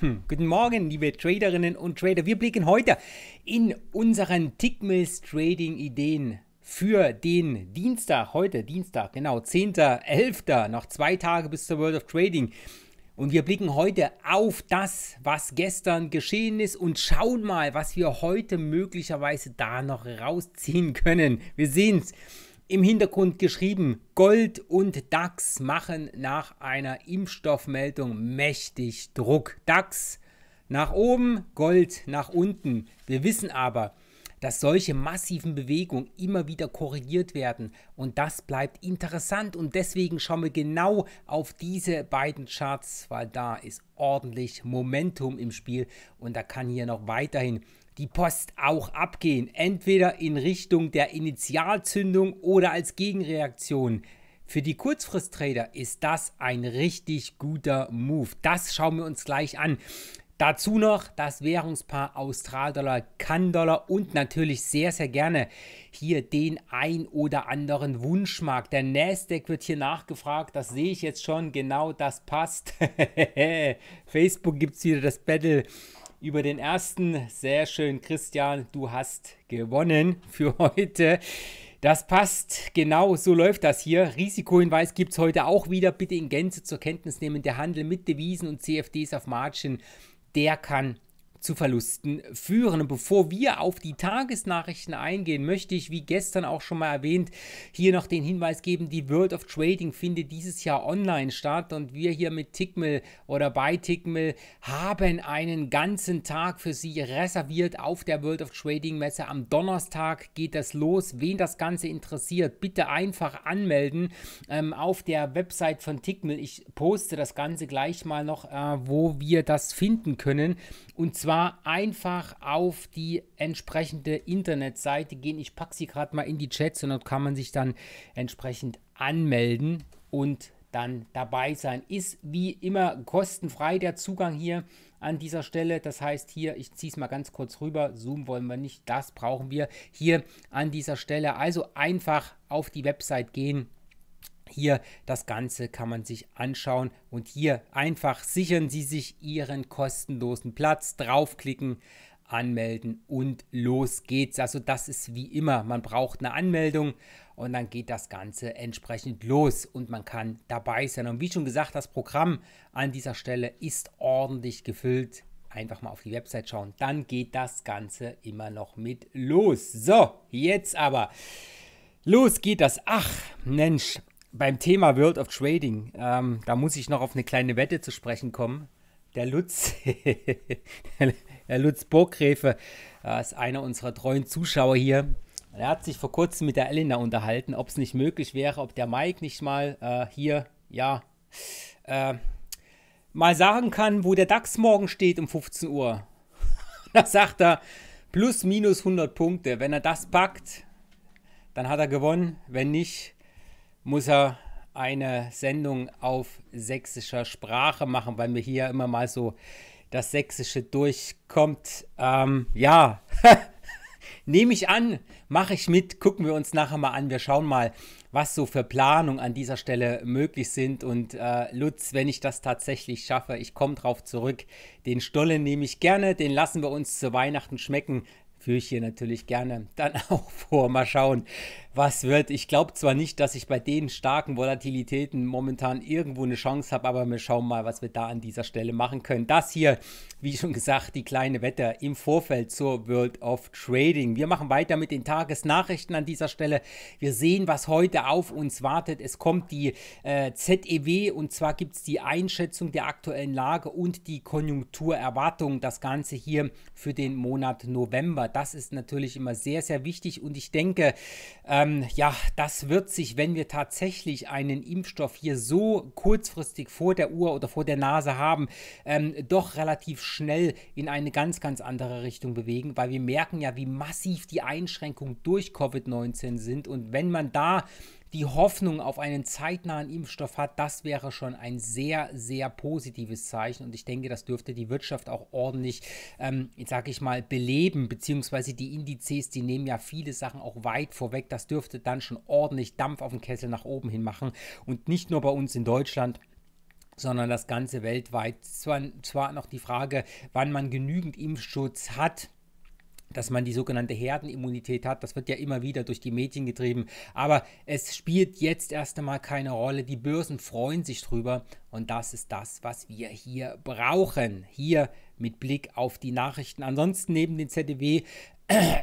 Hm. Guten Morgen, liebe Traderinnen und Trader. Wir blicken heute in unseren Tickmills Trading Ideen für den Dienstag, heute Dienstag, genau, 10.11., noch zwei Tage bis zur World of Trading. Und wir blicken heute auf das, was gestern geschehen ist und schauen mal, was wir heute möglicherweise da noch rausziehen können. Wir sehen's. es. Im Hintergrund geschrieben, Gold und DAX machen nach einer Impfstoffmeldung mächtig Druck. DAX nach oben, Gold nach unten. Wir wissen aber, dass solche massiven Bewegungen immer wieder korrigiert werden. Und das bleibt interessant und deswegen schauen wir genau auf diese beiden Charts, weil da ist ordentlich Momentum im Spiel und da kann hier noch weiterhin die Post auch abgehen. Entweder in Richtung der Initialzündung oder als Gegenreaktion. Für die Kurzfristtrader ist das ein richtig guter Move. Das schauen wir uns gleich an. Dazu noch das Währungspaar Australdollar, Kann-Dollar und natürlich sehr, sehr gerne hier den ein oder anderen Wunschmarkt. Der Nasdaq wird hier nachgefragt, das sehe ich jetzt schon, genau das passt. Facebook gibt es wieder das Battle über den ersten. Sehr schön, Christian, du hast gewonnen für heute. Das passt, genau so läuft das hier. Risikohinweis gibt es heute auch wieder. Bitte in Gänze zur Kenntnis nehmen. Der Handel mit Devisen und CFDs auf Margin, der kann zu Verlusten führen. Und bevor wir auf die Tagesnachrichten eingehen, möchte ich, wie gestern auch schon mal erwähnt, hier noch den Hinweis geben, die World of Trading findet dieses Jahr online statt und wir hier mit Tickmill oder bei Tickmill haben einen ganzen Tag für Sie reserviert auf der World of Trading Messe. Am Donnerstag geht das los. Wen das Ganze interessiert, bitte einfach anmelden ähm, auf der Website von Tickmill. Ich poste das Ganze gleich mal noch, äh, wo wir das finden können. Und zwar zwar einfach auf die entsprechende Internetseite gehen. Ich packe sie gerade mal in die Chats und dort kann man sich dann entsprechend anmelden und dann dabei sein. Ist wie immer kostenfrei der Zugang hier an dieser Stelle. Das heißt hier, ich ziehe es mal ganz kurz rüber, Zoom wollen wir nicht, das brauchen wir hier an dieser Stelle. Also einfach auf die Website gehen hier das Ganze kann man sich anschauen und hier einfach sichern Sie sich Ihren kostenlosen Platz, draufklicken, anmelden und los geht's. Also das ist wie immer, man braucht eine Anmeldung und dann geht das Ganze entsprechend los und man kann dabei sein. Und wie schon gesagt, das Programm an dieser Stelle ist ordentlich gefüllt. Einfach mal auf die Website schauen, dann geht das Ganze immer noch mit los. So, jetzt aber. Los geht das. Ach, Mensch, beim Thema World of Trading, ähm, da muss ich noch auf eine kleine Wette zu sprechen kommen. Der Lutz, der Lutz Burggräfe äh, ist einer unserer treuen Zuschauer hier. Er hat sich vor kurzem mit der Elena unterhalten, ob es nicht möglich wäre, ob der Mike nicht mal äh, hier, ja, äh, mal sagen kann, wo der DAX morgen steht um 15 Uhr. da sagt er, plus minus 100 Punkte. Wenn er das packt, dann hat er gewonnen. Wenn nicht, muss er eine Sendung auf sächsischer Sprache machen, weil mir hier immer mal so das Sächsische durchkommt. Ähm, ja, nehme ich an, mache ich mit, gucken wir uns nachher mal an. Wir schauen mal, was so für Planungen an dieser Stelle möglich sind. Und äh, Lutz, wenn ich das tatsächlich schaffe, ich komme drauf zurück. Den Stollen nehme ich gerne, den lassen wir uns zu Weihnachten schmecken. Führe ich hier natürlich gerne dann auch vor. Mal schauen, was wird. Ich glaube zwar nicht, dass ich bei den starken Volatilitäten momentan irgendwo eine Chance habe, aber wir schauen mal, was wir da an dieser Stelle machen können. Das hier, wie schon gesagt, die kleine Wette im Vorfeld zur World of Trading. Wir machen weiter mit den Tagesnachrichten an dieser Stelle. Wir sehen, was heute auf uns wartet. Es kommt die äh, ZEW und zwar gibt es die Einschätzung der aktuellen Lage und die Konjunkturerwartung. Das Ganze hier für den Monat November. Das ist natürlich immer sehr, sehr wichtig und ich denke, äh, ähm, ja, das wird sich, wenn wir tatsächlich einen Impfstoff hier so kurzfristig vor der Uhr oder vor der Nase haben, ähm, doch relativ schnell in eine ganz, ganz andere Richtung bewegen, weil wir merken ja, wie massiv die Einschränkungen durch Covid-19 sind. Und wenn man da die Hoffnung auf einen zeitnahen Impfstoff hat, das wäre schon ein sehr, sehr positives Zeichen. Und ich denke, das dürfte die Wirtschaft auch ordentlich, ähm, sage ich mal, beleben, beziehungsweise die Indizes, die nehmen ja viele Sachen auch weit vorweg. Das dürfte dann schon ordentlich Dampf auf den Kessel nach oben hin machen. Und nicht nur bei uns in Deutschland, sondern das Ganze weltweit. Zwar, zwar noch die Frage, wann man genügend Impfschutz hat, dass man die sogenannte Herdenimmunität hat. Das wird ja immer wieder durch die Medien getrieben. Aber es spielt jetzt erst einmal keine Rolle. Die Börsen freuen sich drüber. Und das ist das, was wir hier brauchen. Hier mit Blick auf die Nachrichten. Ansonsten neben den ZDW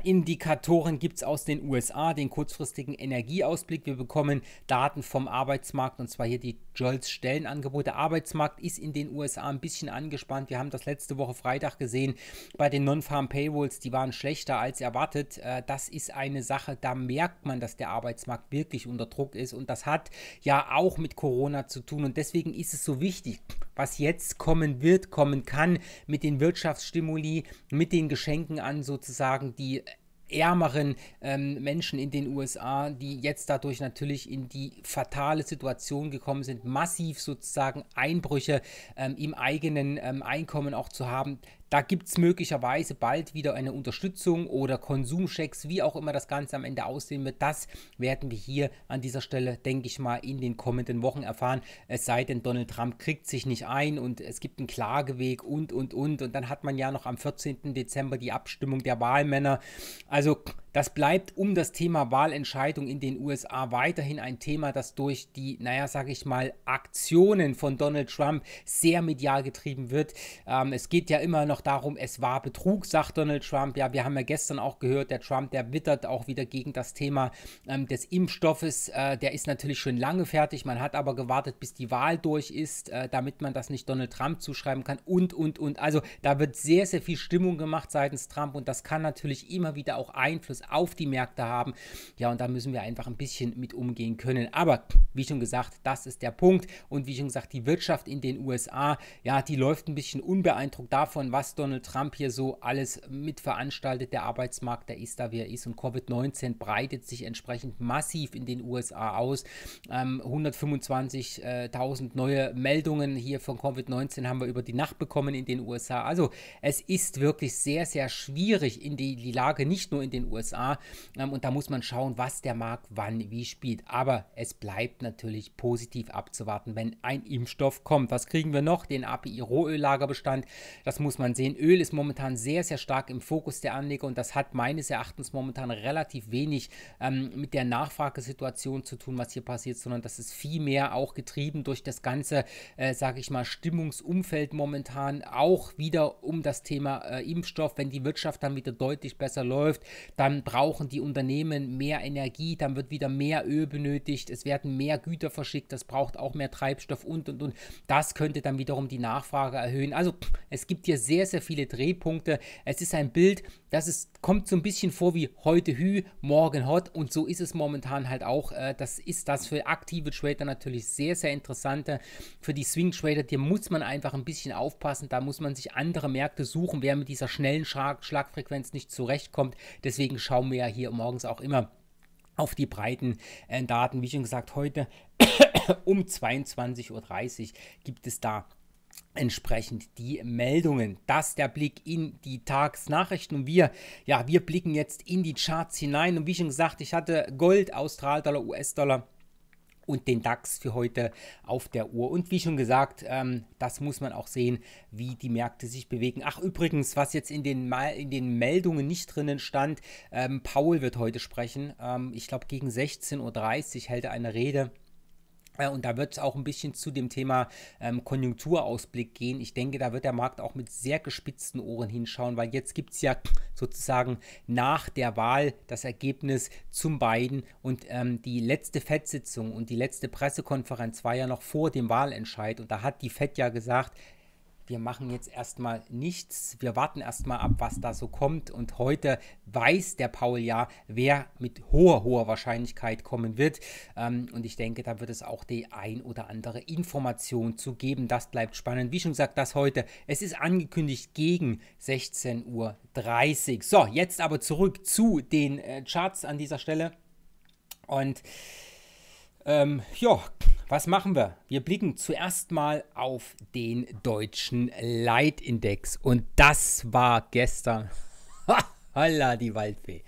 Indikatoren gibt es aus den USA, den kurzfristigen Energieausblick. Wir bekommen Daten vom Arbeitsmarkt und zwar hier die jols Stellenangebote. Der Arbeitsmarkt ist in den USA ein bisschen angespannt. Wir haben das letzte Woche Freitag gesehen bei den Non-Farm paywalls die waren schlechter als erwartet. Äh, das ist eine Sache, da merkt man, dass der Arbeitsmarkt wirklich unter Druck ist und das hat ja auch mit Corona zu tun und deswegen ist es so wichtig, was jetzt kommen wird, kommen kann mit den Wirtschaftsstimuli, mit den Geschenken an sozusagen die ärmeren ähm, Menschen in den USA, die jetzt dadurch natürlich in die fatale Situation gekommen sind, massiv sozusagen Einbrüche ähm, im eigenen ähm, Einkommen auch zu haben. Da gibt es möglicherweise bald wieder eine Unterstützung oder Konsumchecks, wie auch immer das Ganze am Ende aussehen wird. Das werden wir hier an dieser Stelle, denke ich mal, in den kommenden Wochen erfahren. Es sei denn, Donald Trump kriegt sich nicht ein und es gibt einen Klageweg und, und, und. Und dann hat man ja noch am 14. Dezember die Abstimmung der Wahlmänner. Also das bleibt um das Thema Wahlentscheidung in den USA weiterhin ein Thema, das durch die, naja, sage ich mal, Aktionen von Donald Trump sehr medial getrieben wird. Ähm, es geht ja immer noch noch darum, es war Betrug, sagt Donald Trump. Ja, wir haben ja gestern auch gehört, der Trump, der wittert auch wieder gegen das Thema ähm, des Impfstoffes. Äh, der ist natürlich schon lange fertig. Man hat aber gewartet, bis die Wahl durch ist, äh, damit man das nicht Donald Trump zuschreiben kann und, und, und. Also da wird sehr, sehr viel Stimmung gemacht seitens Trump und das kann natürlich immer wieder auch Einfluss auf die Märkte haben. Ja, und da müssen wir einfach ein bisschen mit umgehen können. Aber wie schon gesagt, das ist der Punkt. Und wie schon gesagt, die Wirtschaft in den USA, ja, die läuft ein bisschen unbeeindruckt davon, was was Donald Trump hier so alles mitveranstaltet. Der Arbeitsmarkt, der ist da, wie er ist. Und Covid-19 breitet sich entsprechend massiv in den USA aus. Ähm, 125.000 neue Meldungen hier von Covid-19 haben wir über die Nacht bekommen in den USA. Also es ist wirklich sehr, sehr schwierig in die, die Lage, nicht nur in den USA. Ähm, und da muss man schauen, was der Markt wann wie spielt. Aber es bleibt natürlich positiv abzuwarten, wenn ein Impfstoff kommt. Was kriegen wir noch? Den API-Rohöllagerbestand. Das muss man sehen, Öl ist momentan sehr, sehr stark im Fokus der Anleger und das hat meines Erachtens momentan relativ wenig ähm, mit der Nachfragesituation zu tun, was hier passiert, sondern das ist vielmehr auch getrieben durch das ganze, äh, sage ich mal, Stimmungsumfeld momentan, auch wieder um das Thema äh, Impfstoff. Wenn die Wirtschaft dann wieder deutlich besser läuft, dann brauchen die Unternehmen mehr Energie, dann wird wieder mehr Öl benötigt, es werden mehr Güter verschickt, das braucht auch mehr Treibstoff und und und. Das könnte dann wiederum die Nachfrage erhöhen. Also es gibt hier sehr, sehr viele Drehpunkte. Es ist ein Bild, das ist, kommt so ein bisschen vor wie heute Hü, morgen Hot und so ist es momentan halt auch. Äh, das ist das für aktive Trader natürlich sehr, sehr interessante. Für die Swing Trader, hier muss man einfach ein bisschen aufpassen. Da muss man sich andere Märkte suchen, wer mit dieser schnellen Schlag Schlagfrequenz nicht zurechtkommt. Deswegen schauen wir ja hier morgens auch immer auf die breiten äh, Daten. Wie schon gesagt, heute um 22.30 Uhr gibt es da entsprechend die Meldungen. Das ist der Blick in die Tagsnachrichten und wir, ja, wir blicken jetzt in die Charts hinein und wie schon gesagt, ich hatte Gold, Australdollar, US-Dollar und den DAX für heute auf der Uhr. Und wie schon gesagt, ähm, das muss man auch sehen, wie die Märkte sich bewegen. Ach, übrigens, was jetzt in den, Ma in den Meldungen nicht drinnen stand, ähm, Paul wird heute sprechen. Ähm, ich glaube, gegen 16.30 Uhr hält er eine Rede äh, und da wird es auch ein bisschen zu dem Thema ähm, Konjunkturausblick gehen. Ich denke, da wird der Markt auch mit sehr gespitzten Ohren hinschauen, weil jetzt gibt es ja sozusagen nach der Wahl das Ergebnis zum Biden. Und ähm, die letzte FED-Sitzung und die letzte Pressekonferenz war ja noch vor dem Wahlentscheid. Und da hat die FED ja gesagt, wir machen jetzt erstmal nichts, wir warten erstmal ab, was da so kommt. Und heute weiß der Paul ja, wer mit hoher, hoher Wahrscheinlichkeit kommen wird. Ähm, und ich denke, da wird es auch die ein oder andere Information zu geben. Das bleibt spannend. Wie schon gesagt, das heute. Es ist angekündigt gegen 16.30 Uhr. So, jetzt aber zurück zu den äh, Charts an dieser Stelle. Und ähm, ja, was machen wir? Wir blicken zuerst mal auf den deutschen Leitindex. Und das war gestern. Holla, die Waldfee.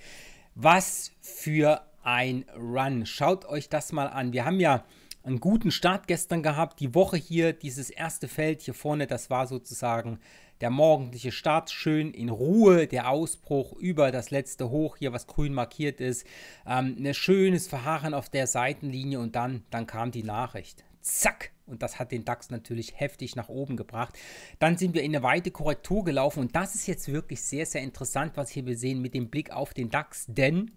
Was für ein Run. Schaut euch das mal an. Wir haben ja einen guten Start gestern gehabt. Die Woche hier, dieses erste Feld hier vorne, das war sozusagen der morgendliche Start. Schön in Ruhe, der Ausbruch über das letzte Hoch hier, was grün markiert ist. Ähm, ein ne, schönes Verharren auf der Seitenlinie und dann, dann kam die Nachricht. Zack! Und das hat den DAX natürlich heftig nach oben gebracht. Dann sind wir in eine weite Korrektur gelaufen. Und das ist jetzt wirklich sehr, sehr interessant, was hier wir sehen mit dem Blick auf den DAX. Denn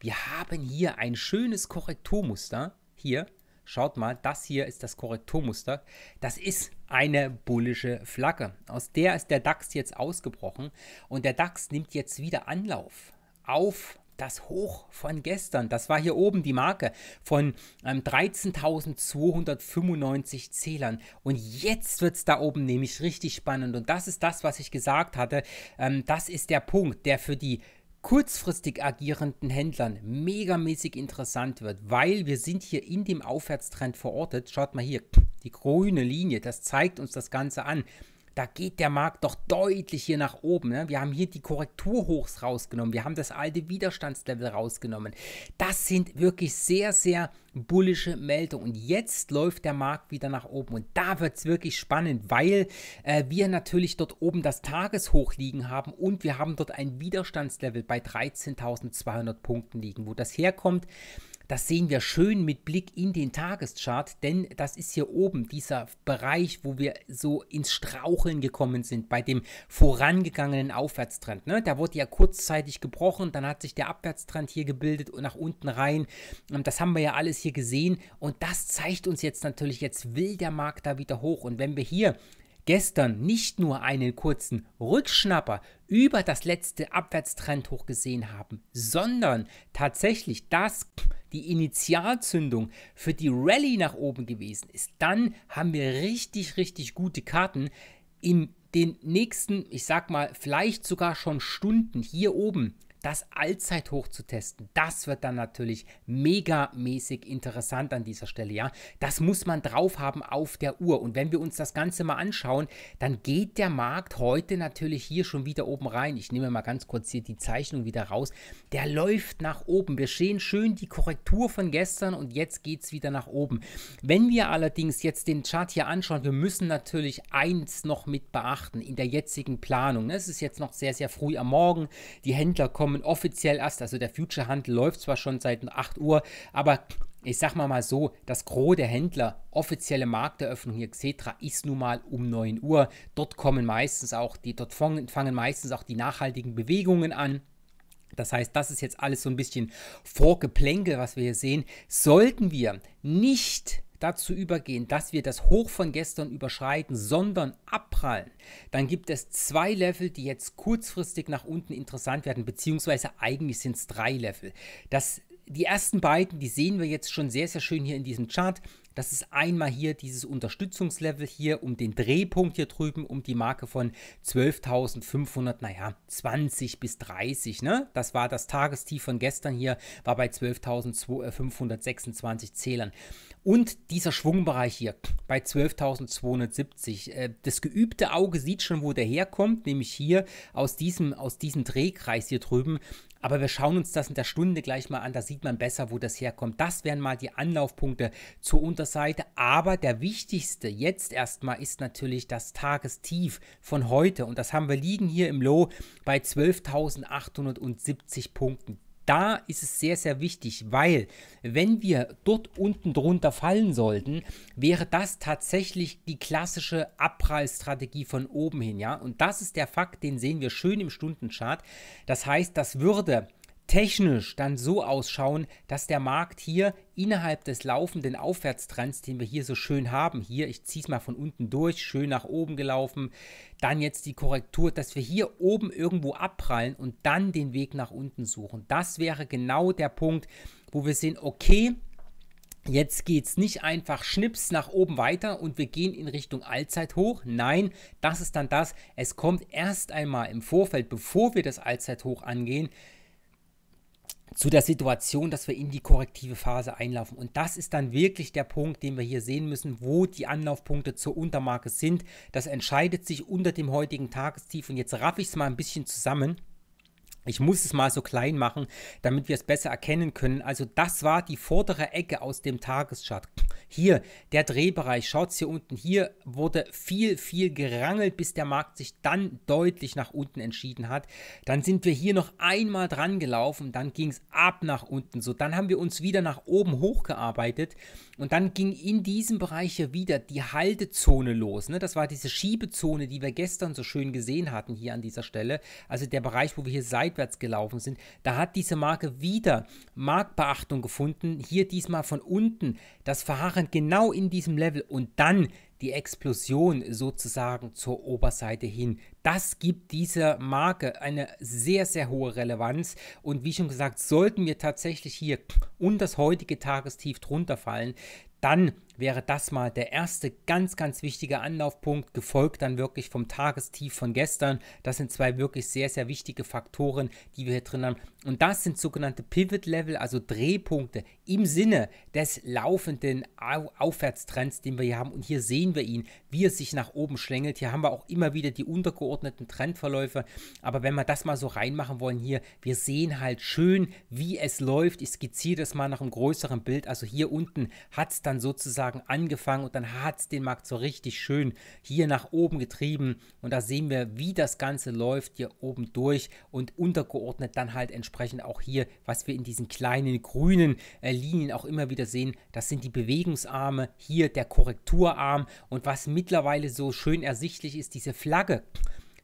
wir haben hier ein schönes Korrekturmuster hier, schaut mal, das hier ist das Korrekturmuster. Das ist eine bullische Flagge. Aus der ist der DAX jetzt ausgebrochen und der DAX nimmt jetzt wieder Anlauf auf das Hoch von gestern. Das war hier oben die Marke von ähm, 13.295 Zählern. Und jetzt wird es da oben nämlich richtig spannend. Und das ist das, was ich gesagt hatte. Ähm, das ist der Punkt, der für die kurzfristig agierenden Händlern megamäßig interessant wird, weil wir sind hier in dem Aufwärtstrend verortet. Schaut mal hier, die grüne Linie, das zeigt uns das Ganze an da geht der Markt doch deutlich hier nach oben. Ne? Wir haben hier die Korrekturhochs rausgenommen, wir haben das alte Widerstandslevel rausgenommen. Das sind wirklich sehr, sehr bullische Meldungen. Und jetzt läuft der Markt wieder nach oben. Und da wird es wirklich spannend, weil äh, wir natürlich dort oben das Tageshoch liegen haben und wir haben dort ein Widerstandslevel bei 13.200 Punkten liegen. Wo das herkommt, das sehen wir schön mit Blick in den Tageschart, denn das ist hier oben dieser Bereich, wo wir so ins Straucheln gekommen sind bei dem vorangegangenen Aufwärtstrend. Ne? Da wurde ja kurzzeitig gebrochen, dann hat sich der Abwärtstrend hier gebildet und nach unten rein. Das haben wir ja alles hier gesehen und das zeigt uns jetzt natürlich, jetzt will der Markt da wieder hoch. Und wenn wir hier gestern nicht nur einen kurzen Rückschnapper über das letzte Abwärtstrend hoch gesehen haben, sondern tatsächlich das die Initialzündung für die Rallye nach oben gewesen ist, dann haben wir richtig, richtig gute Karten in den nächsten, ich sag mal, vielleicht sogar schon Stunden hier oben das Allzeithoch zu testen, das wird dann natürlich megamäßig interessant an dieser Stelle, ja. Das muss man drauf haben auf der Uhr. Und wenn wir uns das Ganze mal anschauen, dann geht der Markt heute natürlich hier schon wieder oben rein. Ich nehme mal ganz kurz hier die Zeichnung wieder raus. Der läuft nach oben. Wir sehen schön die Korrektur von gestern und jetzt geht es wieder nach oben. Wenn wir allerdings jetzt den Chart hier anschauen, wir müssen natürlich eins noch mit beachten in der jetzigen Planung. Es ist jetzt noch sehr, sehr früh am Morgen. Die Händler kommen kommen offiziell erst. Also der Future Handel läuft zwar schon seit 8 Uhr, aber ich sag mal mal so, das Gros der Händler, offizielle Markteröffnung hier Xetra ist nun mal um 9 Uhr. Dort kommen meistens auch die, dort fangen meistens auch die nachhaltigen Bewegungen an. Das heißt, das ist jetzt alles so ein bisschen Vorgeplänkel, was wir hier sehen. Sollten wir nicht dazu übergehen, dass wir das Hoch von gestern überschreiten, sondern abprallen, dann gibt es zwei Level, die jetzt kurzfristig nach unten interessant werden, beziehungsweise eigentlich sind es drei Level. Das die ersten beiden, die sehen wir jetzt schon sehr, sehr schön hier in diesem Chart. Das ist einmal hier dieses Unterstützungslevel hier um den Drehpunkt hier drüben, um die Marke von 12.500, naja, 20 bis 30, ne? Das war das Tagestief von gestern hier, war bei 12.526 Zählern. Und dieser Schwungbereich hier bei 12.270. Äh, das geübte Auge sieht schon, wo der herkommt, nämlich hier aus diesem, aus diesem Drehkreis hier drüben. Aber wir schauen uns das in der Stunde gleich mal an, da sieht man besser, wo das herkommt. Das wären mal die Anlaufpunkte zur Unterseite Seite. Aber der wichtigste jetzt erstmal ist natürlich das Tagestief von heute. Und das haben wir liegen hier im Low bei 12.870 Punkten da ist es sehr, sehr wichtig, weil wenn wir dort unten drunter fallen sollten, wäre das tatsächlich die klassische Abprallstrategie von oben hin, ja. Und das ist der Fakt, den sehen wir schön im Stundenchart. Das heißt, das würde technisch dann so ausschauen, dass der Markt hier innerhalb des laufenden Aufwärtstrends, den wir hier so schön haben, hier, ich ziehe es mal von unten durch, schön nach oben gelaufen, dann jetzt die Korrektur, dass wir hier oben irgendwo abprallen und dann den Weg nach unten suchen. Das wäre genau der Punkt, wo wir sehen, okay, Jetzt geht es nicht einfach schnips nach oben weiter und wir gehen in Richtung Allzeit hoch. Nein, das ist dann das. Es kommt erst einmal im Vorfeld, bevor wir das Allzeithoch angehen, zu der Situation, dass wir in die korrektive Phase einlaufen. Und das ist dann wirklich der Punkt, den wir hier sehen müssen, wo die Anlaufpunkte zur Untermarke sind. Das entscheidet sich unter dem heutigen Tagestief. Und jetzt raff ich es mal ein bisschen zusammen. Ich muss es mal so klein machen, damit wir es besser erkennen können. Also das war die vordere Ecke aus dem Tageschart. Hier der Drehbereich, schaut hier unten, hier wurde viel, viel gerangelt, bis der Markt sich dann deutlich nach unten entschieden hat. Dann sind wir hier noch einmal dran gelaufen, dann ging es ab nach unten. So, dann haben wir uns wieder nach oben hochgearbeitet und dann ging in diesem Bereich hier wieder die Haltezone los. Ne? Das war diese Schiebezone, die wir gestern so schön gesehen hatten hier an dieser Stelle. Also der Bereich, wo wir hier seit rückwärts gelaufen sind. Da hat diese Marke wieder Marktbeachtung gefunden. Hier diesmal von unten. Das Verharren genau in diesem Level und dann die Explosion sozusagen zur Oberseite hin. Das gibt dieser Marke eine sehr, sehr hohe Relevanz. Und wie schon gesagt, sollten wir tatsächlich hier und das heutige Tagestief drunter fallen, dann wäre das mal der erste ganz, ganz wichtige Anlaufpunkt, gefolgt dann wirklich vom Tagestief von gestern. Das sind zwei wirklich sehr, sehr wichtige Faktoren, die wir hier drin haben. Und das sind sogenannte Pivot Level, also Drehpunkte im Sinne des laufenden Au Aufwärtstrends, den wir hier haben. Und hier sehen wir ihn, wie er sich nach oben schlängelt. Hier haben wir auch immer wieder die untergeordneten Trendverläufe. Aber wenn wir das mal so reinmachen wollen hier, wir sehen halt schön, wie es läuft. Ich skizziere das mal nach einem größeren Bild. Also hier unten hat es dann sozusagen sozusagen angefangen und dann hat es den Markt so richtig schön hier nach oben getrieben und da sehen wir, wie das Ganze läuft hier oben durch und untergeordnet dann halt entsprechend auch hier, was wir in diesen kleinen grünen äh, Linien auch immer wieder sehen, das sind die Bewegungsarme, hier der Korrekturarm und was mittlerweile so schön ersichtlich ist, diese Flagge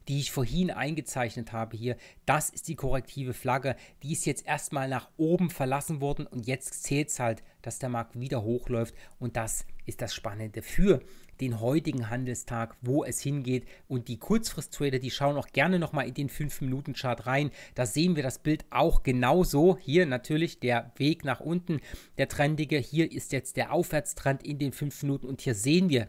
die ich vorhin eingezeichnet habe hier, das ist die korrektive Flagge. Die ist jetzt erstmal nach oben verlassen worden und jetzt zählt es halt dass der Markt wieder hochläuft. Und das ist das Spannende für den heutigen Handelstag, wo es hingeht. Und die Kurzfrist-Trader, die schauen auch gerne nochmal in den 5-Minuten-Chart rein. Da sehen wir das Bild auch genauso. Hier natürlich der Weg nach unten, der trendige. Hier ist jetzt der Aufwärtstrend in den 5 Minuten. Und hier sehen wir,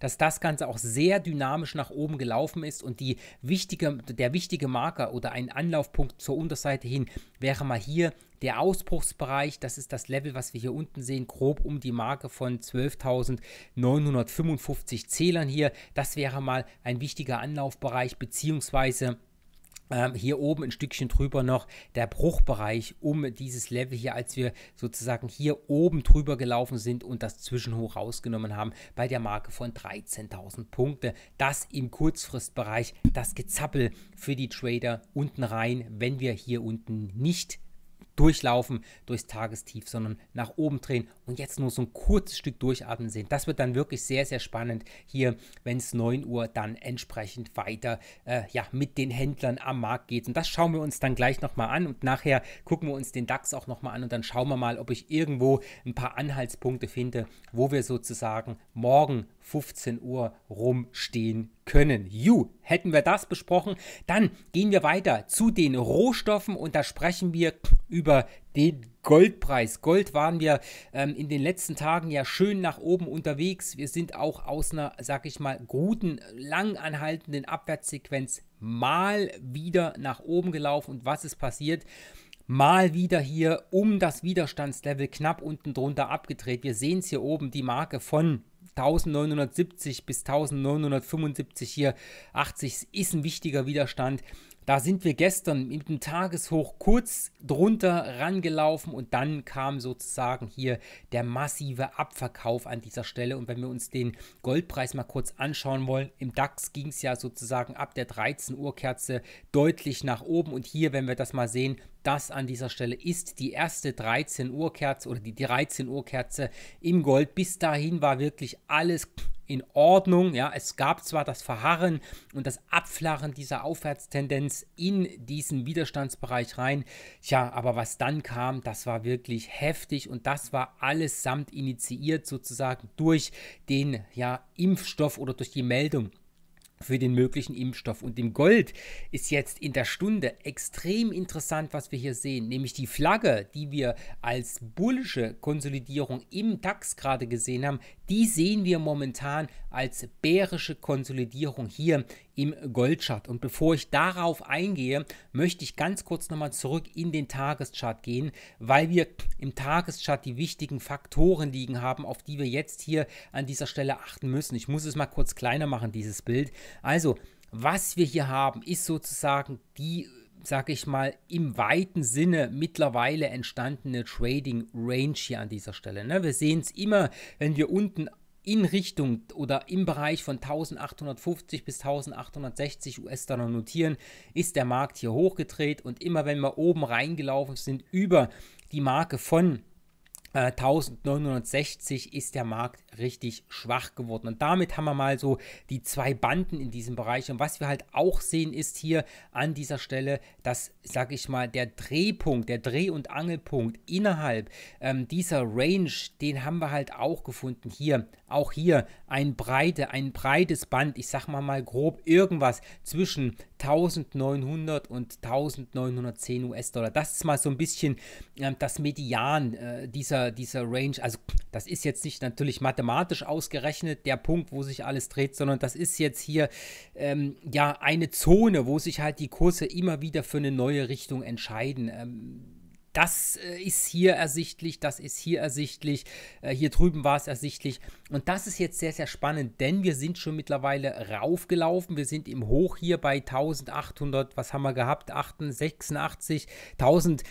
dass das Ganze auch sehr dynamisch nach oben gelaufen ist. Und die wichtige, der wichtige Marker oder ein Anlaufpunkt zur Unterseite hin wäre mal hier der Ausbruchsbereich, das ist das Level, was wir hier unten sehen, grob um die Marke von 12.955 Zählern hier. Das wäre mal ein wichtiger Anlaufbereich, beziehungsweise ähm, hier oben ein Stückchen drüber noch der Bruchbereich um dieses Level hier, als wir sozusagen hier oben drüber gelaufen sind und das Zwischenhoch rausgenommen haben bei der Marke von 13.000 Punkte. Das im Kurzfristbereich, das Gezappel für die Trader unten rein, wenn wir hier unten nicht durchlaufen durchs Tagestief, sondern nach oben drehen und jetzt nur so ein kurzes Stück durchatmen sehen. Das wird dann wirklich sehr, sehr spannend hier, wenn es 9 Uhr dann entsprechend weiter äh, ja, mit den Händlern am Markt geht. Und das schauen wir uns dann gleich nochmal an und nachher gucken wir uns den DAX auch nochmal an und dann schauen wir mal, ob ich irgendwo ein paar Anhaltspunkte finde, wo wir sozusagen morgen 15 Uhr rumstehen können. You. Hätten wir das besprochen, dann gehen wir weiter zu den Rohstoffen und da sprechen wir über den Goldpreis. Gold waren wir ähm, in den letzten Tagen ja schön nach oben unterwegs. Wir sind auch aus einer, sag ich mal, guten, lang anhaltenden Abwärtssequenz mal wieder nach oben gelaufen. Und was ist passiert? mal wieder hier um das Widerstandslevel knapp unten drunter abgedreht. Wir sehen es hier oben, die Marke von 1970 bis 1975 hier 80 ist ein wichtiger Widerstand. Da sind wir gestern mit dem Tageshoch kurz drunter rangelaufen und dann kam sozusagen hier der massive Abverkauf an dieser Stelle. Und wenn wir uns den Goldpreis mal kurz anschauen wollen, im DAX ging es ja sozusagen ab der 13 Uhr Kerze deutlich nach oben. Und hier, wenn wir das mal sehen, das an dieser Stelle ist die erste 13 Uhr Kerze oder die 13 Uhr Kerze im Gold. Bis dahin war wirklich alles in Ordnung. Ja, es gab zwar das Verharren und das Abflachen dieser Aufwärtstendenz in diesen Widerstandsbereich rein. Tja, aber was dann kam, das war wirklich heftig und das war allesamt initiiert sozusagen durch den ja, Impfstoff oder durch die Meldung für den möglichen Impfstoff. Und im Gold ist jetzt in der Stunde extrem interessant, was wir hier sehen, nämlich die Flagge, die wir als bullische Konsolidierung im DAX gerade gesehen haben, die sehen wir momentan als bärische Konsolidierung hier im Goldchart. Und bevor ich darauf eingehe, möchte ich ganz kurz nochmal zurück in den Tageschart gehen, weil wir im Tageschart die wichtigen Faktoren liegen haben, auf die wir jetzt hier an dieser Stelle achten müssen. Ich muss es mal kurz kleiner machen, dieses Bild. Also, was wir hier haben, ist sozusagen die sag ich mal, im weiten Sinne mittlerweile entstandene Trading Range hier an dieser Stelle. Ne? Wir sehen es immer, wenn wir unten in Richtung oder im Bereich von 1850 bis 1860 US-Dollar notieren, ist der Markt hier hochgedreht und immer wenn wir oben reingelaufen sind über die Marke von 1960 äh, ist der Markt richtig schwach geworden. Und damit haben wir mal so die zwei Banden in diesem Bereich. Und was wir halt auch sehen, ist hier an dieser Stelle, dass, sag ich mal, der Drehpunkt, der Dreh- und Angelpunkt innerhalb ähm, dieser Range, den haben wir halt auch gefunden. Hier, auch hier ein breite, ein breites Band. Ich sag mal mal grob irgendwas zwischen 1900 und 1910 US-Dollar. Das ist mal so ein bisschen äh, das Median äh, dieser, dieser Range. Also das ist jetzt nicht natürlich mathematisch mathematisch ausgerechnet der Punkt, wo sich alles dreht, sondern das ist jetzt hier ähm, ja eine Zone, wo sich halt die Kurse immer wieder für eine neue Richtung entscheiden. Ähm, das äh, ist hier ersichtlich, das ist hier ersichtlich, äh, hier drüben war es ersichtlich. Und das ist jetzt sehr, sehr spannend, denn wir sind schon mittlerweile raufgelaufen. Wir sind im Hoch hier bei 1800, was haben wir gehabt? 86, 1109,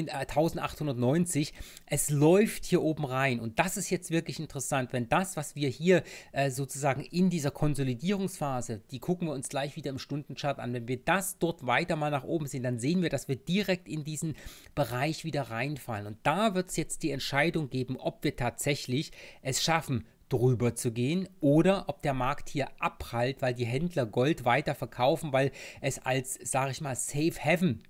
ähm, äh, 1890. Es läuft hier oben rein. Und das ist jetzt wirklich interessant, wenn das, was wir hier äh, sozusagen in dieser Konsolidierungsphase, die gucken wir uns gleich wieder im Stundenchart an, wenn wir das dort weiter mal nach oben sehen, dann sehen wir, dass wir direkt in diesen Bereich wieder reinfallen. Und da wird es jetzt die Entscheidung geben, ob wir tatsächlich es schaffen, drüber zu gehen oder ob der Markt hier abprallt, weil die Händler Gold weiter verkaufen, weil es als, sage ich mal, Safe Heaven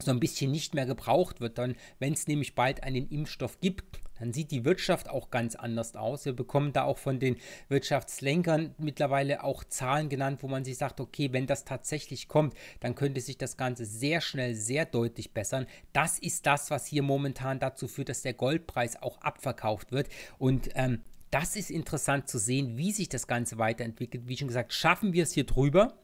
so ein bisschen nicht mehr gebraucht wird. Dann, wenn es nämlich bald einen Impfstoff gibt dann sieht die Wirtschaft auch ganz anders aus. Wir bekommen da auch von den Wirtschaftslenkern mittlerweile auch Zahlen genannt, wo man sich sagt, okay, wenn das tatsächlich kommt, dann könnte sich das Ganze sehr schnell, sehr deutlich bessern. Das ist das, was hier momentan dazu führt, dass der Goldpreis auch abverkauft wird. Und ähm, das ist interessant zu sehen, wie sich das Ganze weiterentwickelt. Wie schon gesagt, schaffen wir es hier drüber,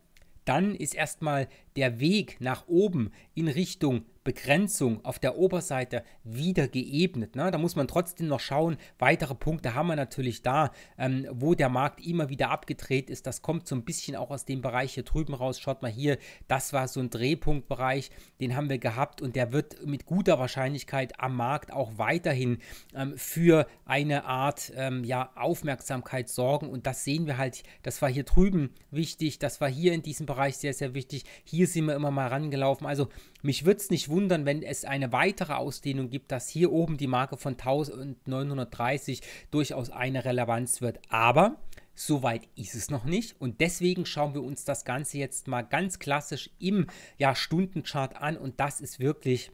dann ist erstmal der Weg nach oben in Richtung Begrenzung auf der Oberseite wieder geebnet. Ne? Da muss man trotzdem noch schauen. Weitere Punkte haben wir natürlich da, ähm, wo der Markt immer wieder abgedreht ist. Das kommt so ein bisschen auch aus dem Bereich hier drüben raus. Schaut mal hier, das war so ein Drehpunktbereich, den haben wir gehabt und der wird mit guter Wahrscheinlichkeit am Markt auch weiterhin ähm, für eine Art ähm, ja, Aufmerksamkeit sorgen. Und das sehen wir halt, das war hier drüben wichtig, das war hier in diesem Bereich sehr, sehr wichtig. Hier hier sind wir immer mal rangelaufen. Also mich würde es nicht wundern, wenn es eine weitere Ausdehnung gibt, dass hier oben die Marke von 1930 durchaus eine Relevanz wird. Aber Soweit ist es noch nicht und deswegen schauen wir uns das Ganze jetzt mal ganz klassisch im ja, Stundenchart an und das ist wirklich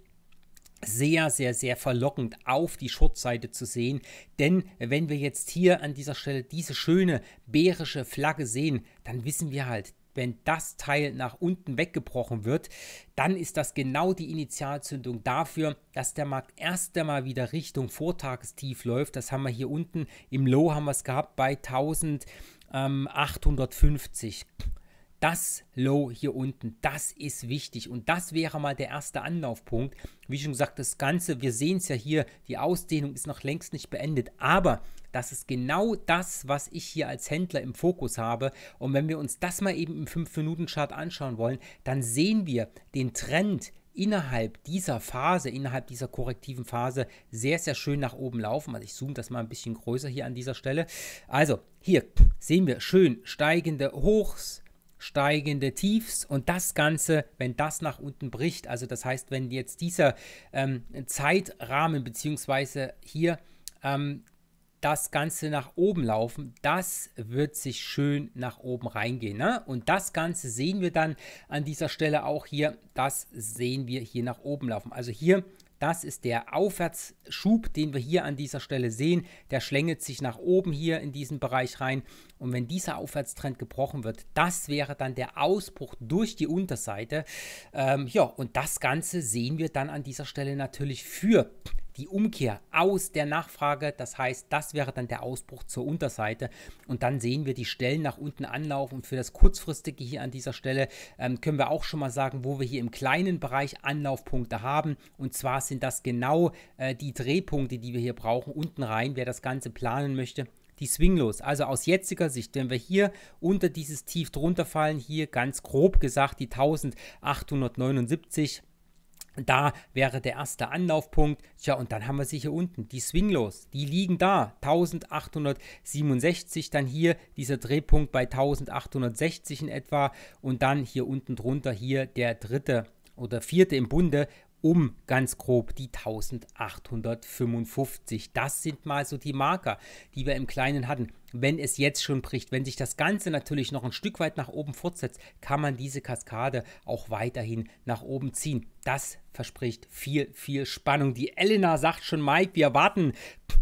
sehr, sehr, sehr verlockend auf die Shortseite zu sehen, denn wenn wir jetzt hier an dieser Stelle diese schöne bärische Flagge sehen, dann wissen wir halt, wenn das Teil nach unten weggebrochen wird, dann ist das genau die Initialzündung dafür, dass der Markt erst einmal wieder Richtung Vortagestief läuft. Das haben wir hier unten im Low haben wir es gehabt bei 1850. Das Low hier unten, das ist wichtig und das wäre mal der erste Anlaufpunkt. Wie schon gesagt, das Ganze, wir sehen es ja hier, die Ausdehnung ist noch längst nicht beendet, aber das ist genau das, was ich hier als Händler im Fokus habe. Und wenn wir uns das mal eben im 5-Minuten-Chart anschauen wollen, dann sehen wir den Trend, innerhalb dieser Phase, innerhalb dieser korrektiven Phase sehr, sehr schön nach oben laufen. Also ich zoome das mal ein bisschen größer hier an dieser Stelle. Also hier sehen wir schön steigende Hochs, steigende Tiefs und das Ganze, wenn das nach unten bricht, also das heißt, wenn jetzt dieser ähm, Zeitrahmen beziehungsweise hier ähm, das Ganze nach oben laufen, das wird sich schön nach oben reingehen. Ne? Und das Ganze sehen wir dann an dieser Stelle auch hier, das sehen wir hier nach oben laufen. Also hier das ist der Aufwärtsschub, den wir hier an dieser Stelle sehen. Der schlängelt sich nach oben hier in diesen Bereich rein. Und wenn dieser Aufwärtstrend gebrochen wird, das wäre dann der Ausbruch durch die Unterseite. Ähm, ja, und das Ganze sehen wir dann an dieser Stelle natürlich für die Umkehr aus der Nachfrage. Das heißt, das wäre dann der Ausbruch zur Unterseite. Und dann sehen wir die Stellen nach unten anlaufen. Und für das kurzfristige hier an dieser Stelle ähm, können wir auch schon mal sagen, wo wir hier im kleinen Bereich Anlaufpunkte haben. Und zwar sind das genau äh, die Drehpunkte, die wir hier brauchen, unten rein, wer das Ganze planen möchte. Die Swinglos. Also aus jetziger Sicht, wenn wir hier unter dieses Tief drunter fallen, hier ganz grob gesagt die 1879 da wäre der erste Anlaufpunkt. Tja, und dann haben wir sie hier unten, die Swinglos. Die liegen da, 1867. Dann hier dieser Drehpunkt bei 1860 in etwa. Und dann hier unten drunter hier der dritte oder vierte im Bunde um ganz grob die 1855. Das sind mal so die Marker, die wir im Kleinen hatten. Wenn es jetzt schon bricht, wenn sich das Ganze natürlich noch ein Stück weit nach oben fortsetzt, kann man diese Kaskade auch weiterhin nach oben ziehen. Das verspricht viel, viel Spannung. Die Elena sagt schon, Mike, wir warten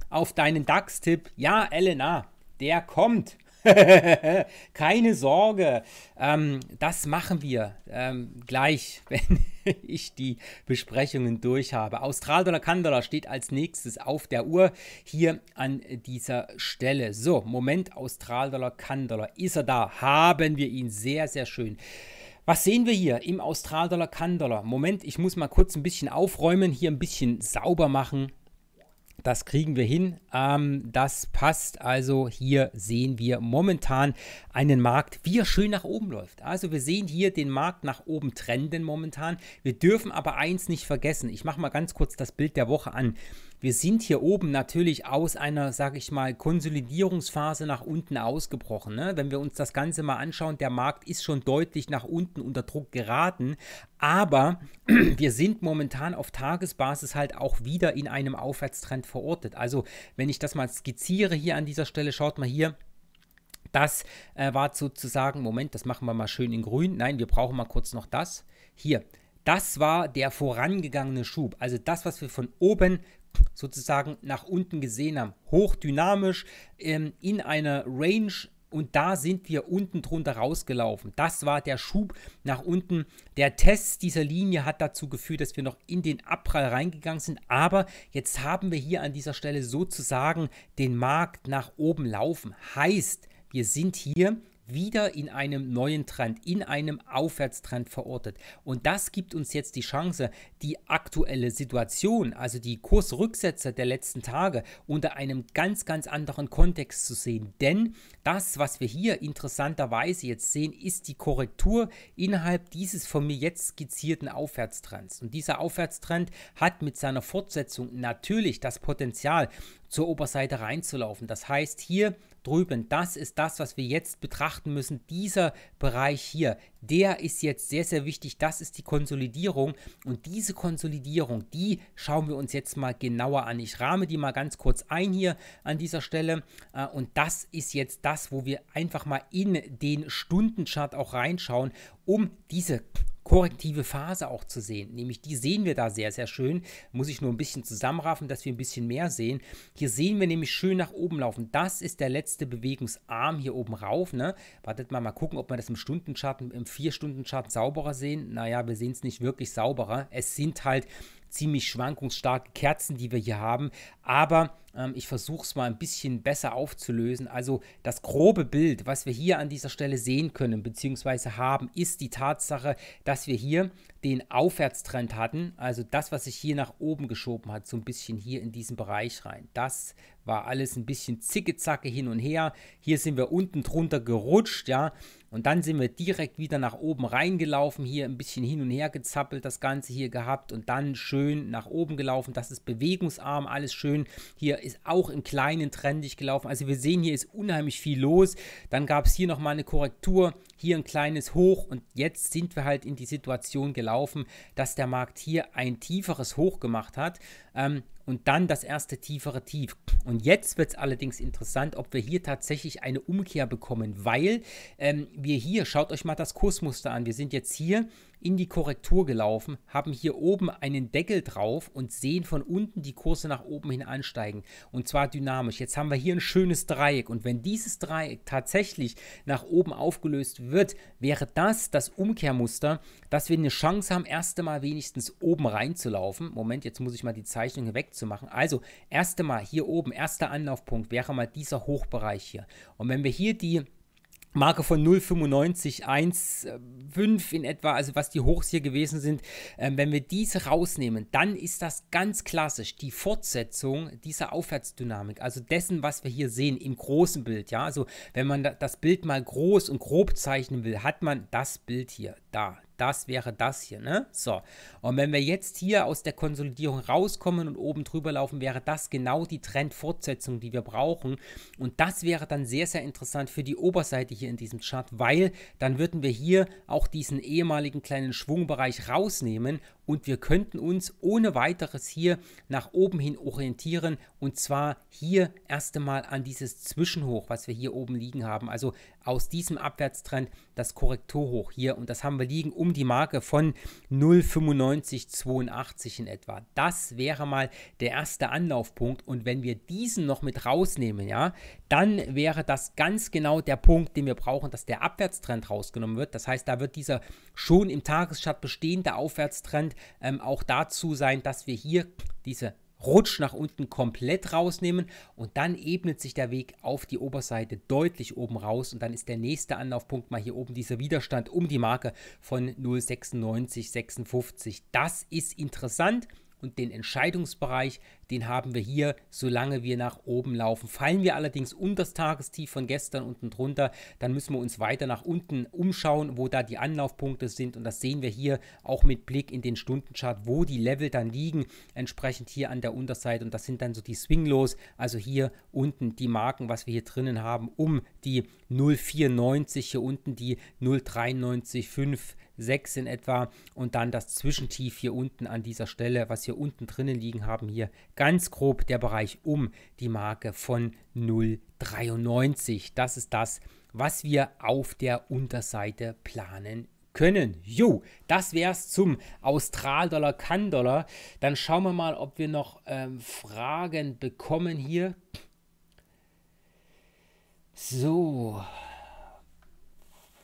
auf deinen DAX-Tipp. Ja, Elena, der kommt. Keine Sorge, ähm, das machen wir ähm, gleich, wenn ich die Besprechungen durch habe. Australdollar, Kandollar steht als nächstes auf der Uhr hier an dieser Stelle. So, Moment, Australdollar, Kandollar, ist er da? Haben wir ihn sehr, sehr schön. Was sehen wir hier im Australdollar, Kandollar? Moment, ich muss mal kurz ein bisschen aufräumen, hier ein bisschen sauber machen. Das kriegen wir hin. Ähm, das passt also. Hier sehen wir momentan einen Markt, wie er schön nach oben läuft. Also wir sehen hier den Markt nach oben trenden momentan. Wir dürfen aber eins nicht vergessen. Ich mache mal ganz kurz das Bild der Woche an. Wir sind hier oben natürlich aus einer, sage ich mal, Konsolidierungsphase nach unten ausgebrochen. Ne? Wenn wir uns das Ganze mal anschauen, der Markt ist schon deutlich nach unten unter Druck geraten. Aber wir sind momentan auf Tagesbasis halt auch wieder in einem Aufwärtstrend verortet. Also wenn ich das mal skizziere hier an dieser Stelle, schaut mal hier, das äh, war sozusagen, Moment, das machen wir mal schön in grün. Nein, wir brauchen mal kurz noch das. Hier, das war der vorangegangene Schub. Also das, was wir von oben sozusagen nach unten gesehen haben. Hochdynamisch ähm, in einer Range und da sind wir unten drunter rausgelaufen. Das war der Schub nach unten. Der Test dieser Linie hat dazu geführt, dass wir noch in den Abprall reingegangen sind. Aber jetzt haben wir hier an dieser Stelle sozusagen den Markt nach oben laufen. Heißt, wir sind hier wieder in einem neuen Trend, in einem Aufwärtstrend verortet. Und das gibt uns jetzt die Chance, die aktuelle Situation, also die Kursrücksätze der letzten Tage, unter einem ganz, ganz anderen Kontext zu sehen. Denn das, was wir hier interessanterweise jetzt sehen, ist die Korrektur innerhalb dieses von mir jetzt skizzierten Aufwärtstrends. Und dieser Aufwärtstrend hat mit seiner Fortsetzung natürlich das Potenzial, zur Oberseite reinzulaufen. Das heißt, hier drüben. Das ist das, was wir jetzt betrachten müssen. Dieser Bereich hier, der ist jetzt sehr, sehr wichtig. Das ist die Konsolidierung. Und diese Konsolidierung, die schauen wir uns jetzt mal genauer an. Ich rahme die mal ganz kurz ein hier an dieser Stelle. Äh, und das ist jetzt das, wo wir einfach mal in den Stundenchart auch reinschauen, um diese korrektive Phase auch zu sehen. Nämlich die sehen wir da sehr, sehr schön. Muss ich nur ein bisschen zusammenraffen, dass wir ein bisschen mehr sehen. Hier sehen wir nämlich schön nach oben laufen. Das ist der letzte Bewegungsarm hier oben rauf. Ne? Wartet mal, mal gucken, ob wir das im Stundenchart, im vier stunden chart sauberer sehen. Naja, wir sehen es nicht wirklich sauberer. Es sind halt ziemlich schwankungsstarke Kerzen, die wir hier haben. Aber ähm, ich versuche es mal ein bisschen besser aufzulösen. Also das grobe Bild, was wir hier an dieser Stelle sehen können bzw. haben, ist die Tatsache, dass wir hier den Aufwärtstrend hatten. Also das, was sich hier nach oben geschoben hat, so ein bisschen hier in diesen Bereich rein. Das war alles ein bisschen zicke-zacke hin und her. Hier sind wir unten drunter gerutscht, ja. Und dann sind wir direkt wieder nach oben reingelaufen, hier ein bisschen hin und her gezappelt, das Ganze hier gehabt und dann schön nach oben gelaufen. Das ist bewegungsarm, alles schön hier ist auch im Kleinen trendig gelaufen. Also wir sehen, hier ist unheimlich viel los. Dann gab es hier nochmal eine Korrektur hier ein kleines Hoch und jetzt sind wir halt in die Situation gelaufen, dass der Markt hier ein tieferes Hoch gemacht hat ähm, und dann das erste tiefere Tief. Und jetzt wird es allerdings interessant, ob wir hier tatsächlich eine Umkehr bekommen, weil ähm, wir hier, schaut euch mal das Kursmuster an, wir sind jetzt hier in die Korrektur gelaufen, haben hier oben einen Deckel drauf und sehen von unten die Kurse nach oben hin ansteigen und zwar dynamisch. Jetzt haben wir hier ein schönes Dreieck und wenn dieses Dreieck tatsächlich nach oben aufgelöst wird, wäre das das Umkehrmuster, dass wir eine Chance haben, erst einmal wenigstens oben reinzulaufen. Moment, jetzt muss ich mal die Zeichnung wegzumachen. Also, erst einmal hier oben, erster Anlaufpunkt wäre mal dieser Hochbereich hier. Und wenn wir hier die Marke von 0,95, 1,5 in etwa, also was die Hochs hier gewesen sind. Ähm, wenn wir diese rausnehmen, dann ist das ganz klassisch die Fortsetzung dieser Aufwärtsdynamik, also dessen, was wir hier sehen im großen Bild. Ja, also wenn man das Bild mal groß und grob zeichnen will, hat man das Bild hier da. Das wäre das hier, ne? So. Und wenn wir jetzt hier aus der Konsolidierung rauskommen und oben drüber laufen, wäre das genau die Trendfortsetzung, die wir brauchen. Und das wäre dann sehr, sehr interessant für die Oberseite hier in diesem Chart, weil dann würden wir hier auch diesen ehemaligen kleinen Schwungbereich rausnehmen und wir könnten uns ohne weiteres hier nach oben hin orientieren und zwar hier erst einmal an dieses Zwischenhoch, was wir hier oben liegen haben, also aus diesem Abwärtstrend das Korrekturhoch hier und das haben wir liegen um die Marke von 0,9582 in etwa. Das wäre mal der erste Anlaufpunkt und wenn wir diesen noch mit rausnehmen, ja, dann wäre das ganz genau der Punkt, den wir brauchen, dass der Abwärtstrend rausgenommen wird. Das heißt, da wird dieser schon im Tageschart bestehende Aufwärtstrend ähm, auch dazu sein, dass wir hier diese Rutsch nach unten komplett rausnehmen und dann ebnet sich der Weg auf die Oberseite deutlich oben raus und dann ist der nächste Anlaufpunkt mal hier oben dieser Widerstand um die Marke von 0,9656. Das ist interessant und den Entscheidungsbereich, den haben wir hier, solange wir nach oben laufen. Fallen wir allerdings unter das Tagestief von gestern unten drunter, dann müssen wir uns weiter nach unten umschauen, wo da die Anlaufpunkte sind und das sehen wir hier auch mit Blick in den Stundenchart, wo die Level dann liegen, entsprechend hier an der Unterseite und das sind dann so die Swinglos, also hier unten die Marken, was wir hier drinnen haben, um die 0,94 hier unten, die 0,935 6 in etwa und dann das Zwischentief hier unten an dieser Stelle, was hier unten drinnen liegen haben, hier ganz grob der Bereich um die Marke von 0,93. Das ist das, was wir auf der Unterseite planen können. Jo, das wär's zum Austral-Dollar, Kann-Dollar. Dann schauen wir mal, ob wir noch ähm, Fragen bekommen hier. So.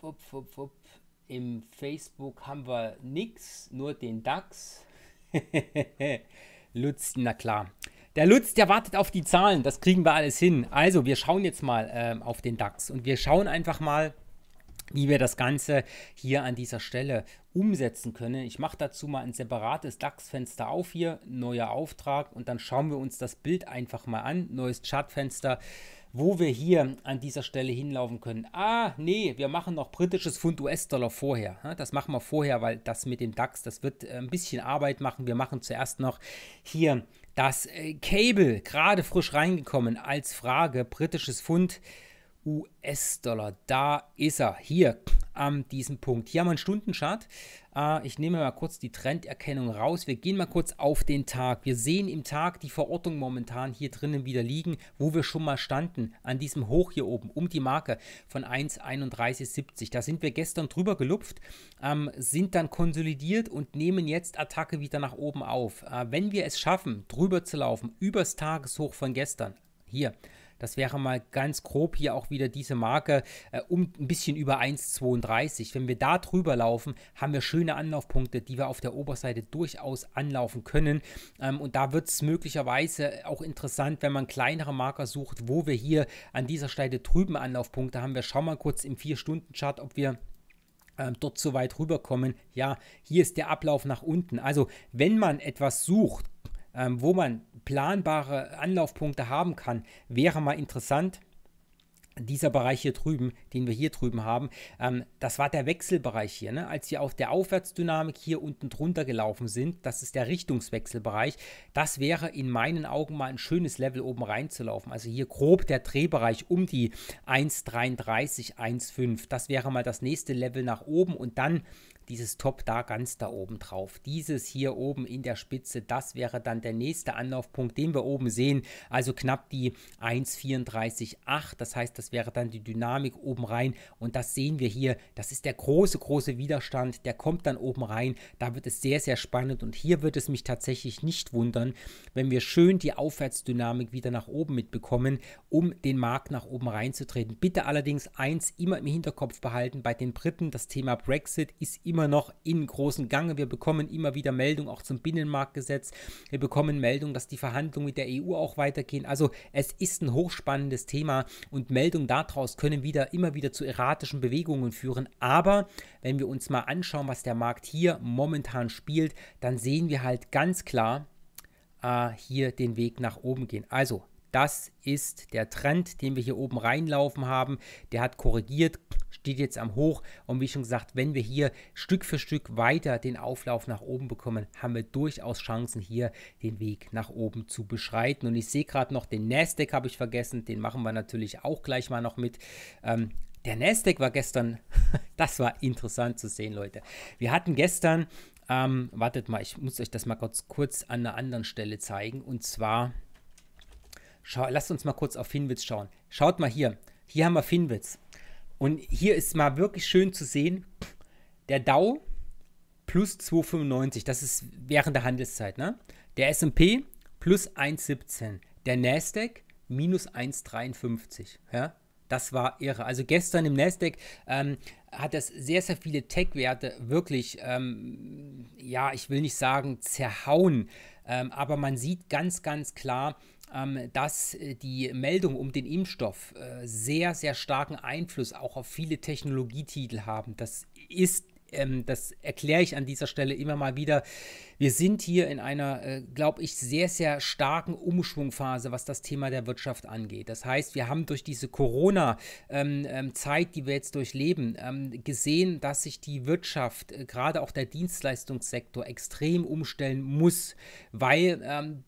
Upp, upp, upp im Facebook haben wir nichts, nur den DAX. Lutz, na klar. Der Lutz, der wartet auf die Zahlen. Das kriegen wir alles hin. Also, wir schauen jetzt mal ähm, auf den DAX und wir schauen einfach mal, wie wir das Ganze hier an dieser Stelle umsetzen können. Ich mache dazu mal ein separates DAX-Fenster auf hier, neuer Auftrag und dann schauen wir uns das Bild einfach mal an. Neues Chartfenster. fenster wo wir hier an dieser Stelle hinlaufen können. Ah, nee, wir machen noch britisches Pfund US-Dollar vorher. Das machen wir vorher, weil das mit dem DAX, das wird äh, ein bisschen Arbeit machen. Wir machen zuerst noch hier das äh, Cable, gerade frisch reingekommen als Frage, britisches Pfund. US-Dollar, da ist er. Hier an diesem Punkt. Hier haben wir einen Stundenchart. Äh, ich nehme mal kurz die Trenderkennung raus. Wir gehen mal kurz auf den Tag. Wir sehen im Tag die Verortung momentan hier drinnen wieder liegen, wo wir schon mal standen, an diesem Hoch hier oben, um die Marke von 1,3170. Da sind wir gestern drüber gelupft, ähm, sind dann konsolidiert und nehmen jetzt Attacke wieder nach oben auf. Äh, wenn wir es schaffen, drüber zu laufen, übers Tageshoch von gestern, hier das wäre mal ganz grob hier auch wieder diese Marke äh, um ein bisschen über 1,32. Wenn wir da drüber laufen, haben wir schöne Anlaufpunkte, die wir auf der Oberseite durchaus anlaufen können. Ähm, und da wird es möglicherweise auch interessant, wenn man kleinere Marker sucht, wo wir hier an dieser Seite drüben Anlaufpunkte haben. Wir schauen mal kurz im 4-Stunden-Chart, ob wir ähm, dort so weit rüberkommen. Ja, hier ist der Ablauf nach unten. Also wenn man etwas sucht, ähm, wo man planbare Anlaufpunkte haben kann, wäre mal interessant. Dieser Bereich hier drüben, den wir hier drüben haben, ähm, das war der Wechselbereich hier. Ne? Als wir auf der Aufwärtsdynamik hier unten drunter gelaufen sind, das ist der Richtungswechselbereich. Das wäre in meinen Augen mal ein schönes Level oben reinzulaufen. Also hier grob der Drehbereich um die 1,33, 1,5. Das wäre mal das nächste Level nach oben und dann dieses Top da ganz da oben drauf. Dieses hier oben in der Spitze, das wäre dann der nächste Anlaufpunkt, den wir oben sehen. Also knapp die 1,34,8. Das heißt, das wäre dann die Dynamik oben rein. Und das sehen wir hier. Das ist der große, große Widerstand. Der kommt dann oben rein. Da wird es sehr, sehr spannend. Und hier wird es mich tatsächlich nicht wundern, wenn wir schön die Aufwärtsdynamik wieder nach oben mitbekommen, um den Markt nach oben reinzutreten. Bitte allerdings eins immer im Hinterkopf behalten. Bei den Briten, das Thema Brexit ist immer immer noch in großen Gange. Wir bekommen immer wieder Meldungen auch zum Binnenmarktgesetz. Wir bekommen Meldungen, dass die Verhandlungen mit der EU auch weitergehen. Also es ist ein hochspannendes Thema und Meldungen daraus können wieder immer wieder zu erratischen Bewegungen führen. Aber wenn wir uns mal anschauen, was der Markt hier momentan spielt, dann sehen wir halt ganz klar äh, hier den Weg nach oben gehen. Also das ist der Trend, den wir hier oben reinlaufen haben. Der hat korrigiert, steht jetzt am Hoch. Und wie schon gesagt, wenn wir hier Stück für Stück weiter den Auflauf nach oben bekommen, haben wir durchaus Chancen, hier den Weg nach oben zu beschreiten. Und ich sehe gerade noch den Nasdaq habe ich vergessen. Den machen wir natürlich auch gleich mal noch mit. Ähm, der Nasdaq war gestern, das war interessant zu sehen, Leute. Wir hatten gestern, ähm, wartet mal, ich muss euch das mal kurz, kurz an einer anderen Stelle zeigen. Und zwar Schau, lasst uns mal kurz auf Finwitz schauen. Schaut mal hier. Hier haben wir Finwitz. Und hier ist mal wirklich schön zu sehen, der Dow plus 2,95. Das ist während der Handelszeit. Ne? Der S&P plus 1,17. Der Nasdaq minus 1,53. Ja? Das war irre. Also gestern im Nasdaq ähm, hat das sehr, sehr viele Tech-Werte wirklich, ähm, ja, ich will nicht sagen zerhauen, ähm, aber man sieht ganz, ganz klar, ähm, dass äh, die Meldung um den Impfstoff äh, sehr, sehr starken Einfluss auch auf viele Technologietitel haben. Das ist ähm, das erkläre ich an dieser Stelle immer mal wieder. Wir sind hier in einer, äh, glaube ich, sehr, sehr starken Umschwungphase, was das Thema der Wirtschaft angeht. Das heißt, wir haben durch diese Corona-Zeit, ähm, ähm, die wir jetzt durchleben, ähm, gesehen, dass sich die Wirtschaft, äh, gerade auch der Dienstleistungssektor, extrem umstellen muss, weil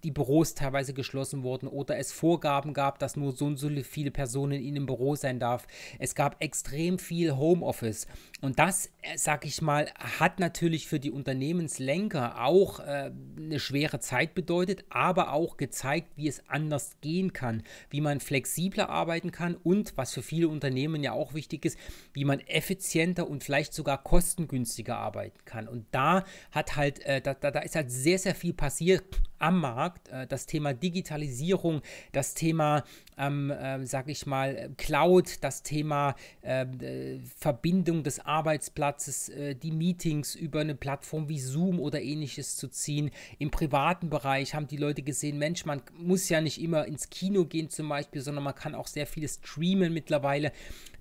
die Büros teilweise geschlossen wurden oder es Vorgaben gab, dass nur so und so viele Personen in einem Büro sein darf. Es gab extrem viel Homeoffice. Und das, äh, sag ich mal, hat natürlich für die Unternehmenslenker auch auch äh, eine schwere Zeit bedeutet, aber auch gezeigt, wie es anders gehen kann, wie man flexibler arbeiten kann und, was für viele Unternehmen ja auch wichtig ist, wie man effizienter und vielleicht sogar kostengünstiger arbeiten kann. Und da hat halt, äh, da, da, ist halt sehr, sehr viel passiert am Markt. Äh, das Thema Digitalisierung, das Thema, ähm, äh, sag ich mal, Cloud, das Thema ähm, äh, Verbindung des Arbeitsplatzes, äh, die Meetings über eine Plattform wie Zoom oder ähnliches Matches zu ziehen. Im privaten Bereich haben die Leute gesehen, Mensch, man muss ja nicht immer ins Kino gehen zum Beispiel, sondern man kann auch sehr viel streamen mittlerweile.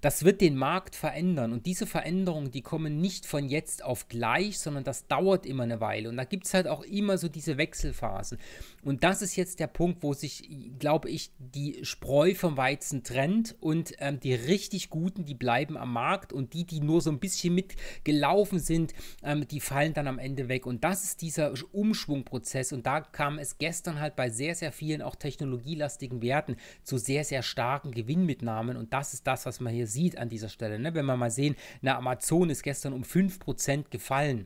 Das wird den Markt verändern und diese Veränderungen, die kommen nicht von jetzt auf gleich, sondern das dauert immer eine Weile und da gibt es halt auch immer so diese Wechselphasen. Und das ist jetzt der Punkt, wo sich, glaube ich, die Spreu vom Weizen trennt und ähm, die richtig Guten, die bleiben am Markt und die, die nur so ein bisschen mitgelaufen sind, ähm, die fallen dann am Ende weg und das ist dieser Umschwungprozess und da kam es gestern halt bei sehr, sehr vielen auch technologielastigen Werten zu sehr, sehr starken Gewinnmitnahmen und das ist das, was man hier sieht sieht an dieser Stelle. Ne? Wenn wir mal sehen, na, Amazon ist gestern um 5% gefallen.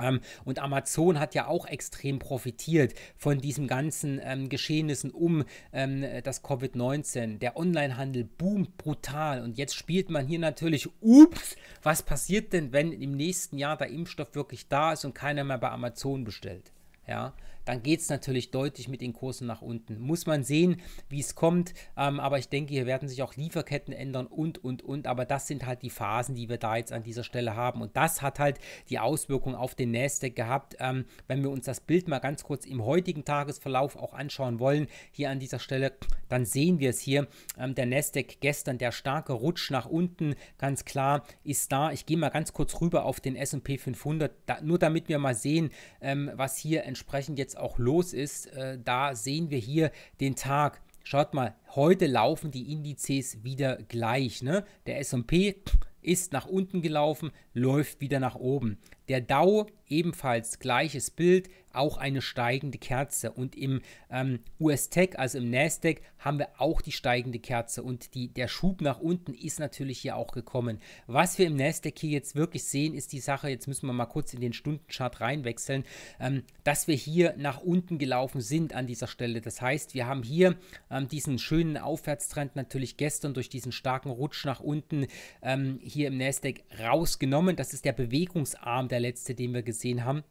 Ähm, und Amazon hat ja auch extrem profitiert von diesen ganzen ähm, Geschehnissen um ähm, das Covid-19. Der Onlinehandel boomt brutal und jetzt spielt man hier natürlich, ups, was passiert denn, wenn im nächsten Jahr der Impfstoff wirklich da ist und keiner mehr bei Amazon bestellt? Ja dann geht es natürlich deutlich mit den Kursen nach unten. Muss man sehen, wie es kommt. Ähm, aber ich denke, hier werden sich auch Lieferketten ändern und, und, und. Aber das sind halt die Phasen, die wir da jetzt an dieser Stelle haben. Und das hat halt die Auswirkung auf den Nasdaq gehabt. Ähm, wenn wir uns das Bild mal ganz kurz im heutigen Tagesverlauf auch anschauen wollen, hier an dieser Stelle, dann sehen wir es hier. Ähm, der Nasdaq gestern, der starke Rutsch nach unten, ganz klar, ist da. Ich gehe mal ganz kurz rüber auf den S&P 500, da, nur damit wir mal sehen, ähm, was hier entsprechend jetzt auch los ist, äh, da sehen wir hier den Tag. Schaut mal, heute laufen die Indizes wieder gleich. Ne? Der SP ist nach unten gelaufen, läuft wieder nach oben. Der DAO ebenfalls gleiches Bild, auch eine steigende Kerze. Und im ähm, US-Tech, also im NASDAQ, haben wir auch die steigende Kerze. Und die, der Schub nach unten ist natürlich hier auch gekommen. Was wir im NASDAQ hier jetzt wirklich sehen, ist die Sache, jetzt müssen wir mal kurz in den Stundenchart reinwechseln, ähm, dass wir hier nach unten gelaufen sind an dieser Stelle. Das heißt, wir haben hier ähm, diesen schönen Aufwärtstrend natürlich gestern durch diesen starken Rutsch nach unten ähm, hier im NASDAQ rausgenommen. Das ist der Bewegungsarm der der letzte, den wir gesehen haben.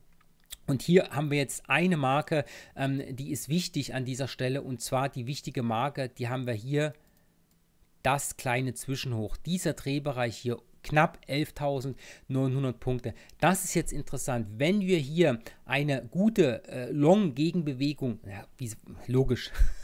Und hier haben wir jetzt eine Marke, ähm, die ist wichtig an dieser Stelle und zwar die wichtige Marke, die haben wir hier, das kleine Zwischenhoch. Dieser Drehbereich hier knapp 11.900 Punkte. Das ist jetzt interessant. Wenn wir hier eine gute äh, Long-Gegenbewegung, ja, logisch,